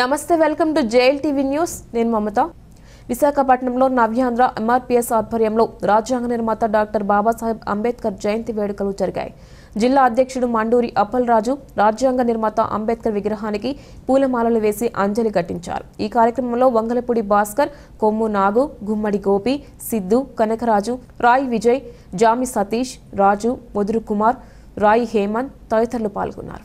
నమస్తే welcome to జైల్ TV news నేను మమత విశాఖపట్నంలో నవ్యాంధ్ర ఎంఆర్పీఎస్ ఆధ్వర్యంలో రాజ్యాంగ నిర్మాత డాక్టర్ బాబాసాహెబ్ అంబేద్కర్ జయంతి వేడుకలు జరిగాయి జిల్లా అధ్యక్షుడు మండూరి రాజు రాజ్యాంగ నిర్మాత అంబేద్కర్ విగ్రహానికి పూలమాలలు వేసి అంజలి ఘటించారు ఈ కార్యక్రమంలో వంగలపూడి భాస్కర్ కొమ్ము నాగు గుమ్మడి గోపి సిద్ధు కనకరాజు రాయ్ విజయ్ జామి సతీష్ రాజు ముదురు కుమార్ రాయ్ హేమంత్ తదితరులు పాల్గొన్నారు